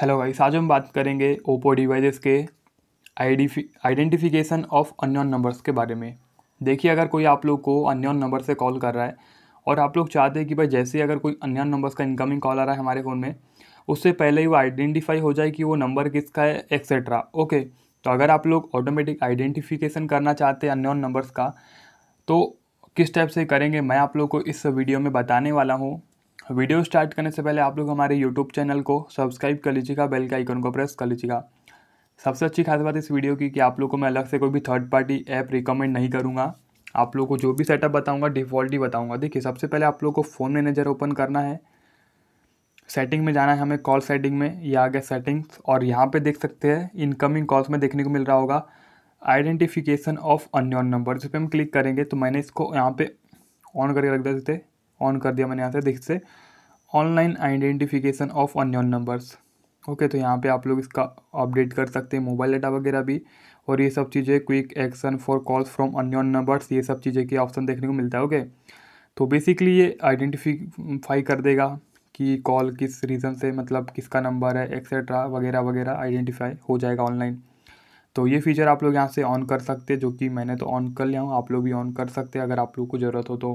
hello guys आज हम बात करेंगे ओप्पो डिवाइसेस के आइडेंटिफिकेशन ऑफ अननोन नंबर्स के बारे में देखिए अगर कोई आप लोग को अननोन नंबर से कॉल कर रहा है और आप लोग चाहते हैं कि भाई जैसे ही अगर कोई अननोन नंबर्स का इनकमिंग कॉल आ रहा है हमारे फ़ोन में उससे पहले ही वो आइडेंटिफाई हो जाए कि वो नंबर किसका है एक्सेट्रा ओके तो अगर आप लोग ऑटोमेटिक आइडेंटिफिकेशन करना चाहते हैं अननोन नंबर्स का तो किस टाइप से करेंगे मैं आप लोग को इस वीडियो में बताने वाला हूँ वीडियो स्टार्ट करने से पहले आप लोग हमारे यूट्यूब चैनल को सब्सक्राइब कर लीजिएगा बेल का आइकन को प्रेस कर लीजिएगा सबसे अच्छी खास बात इस वीडियो की कि आप लोग को मैं अलग से कोई भी थर्ड पार्टी ऐप रिकमेंड नहीं करूँगा आप लोग को जो भी सेटअप बताऊँगा डिफ़ॉल्ट ही बताऊँगा देखिए सबसे पहले आप लोग को फ़ोन मैनेजर ओपन करना है सेटिंग में जाना है हमें कॉल सेटिंग में या आगे सेटिंग्स और यहाँ पर देख सकते हैं इनकमिंग कॉल्स में देखने को मिल रहा होगा आइडेंटिफिकेशन ऑफ अन्योन नंबर जिस पर हम क्लिक करेंगे तो मैंने इसको यहाँ पर ऑन करके रख देते ऑन कर दिया मैंने यहाँ से देख से online identification of unknown numbers okay तो यहाँ पे आप लोग इसका अपडेट कर सकते हैं मोबाइल डाटा वगैरह भी और ये सब चीज़ें quick action for calls from unknown numbers ये सब चीज़ें के ऑप्शन देखने को मिलता है ओके तो बेसिकली ये आइडेंटिफाई कर देगा कि कॉल किस रीज़न से मतलब किसका नंबर है एक्सेट्रा वगैरह वगैरह आइडेंटिफाई हो जाएगा ऑनलाइन तो ये फीचर आप लोग यहाँ से ऑन कर सकते हैं जो कि मैंने तो ऑन कर लिया हूँ आप लोग भी ऑन कर सकते हैं अगर आप लोग को ज़रूरत हो तो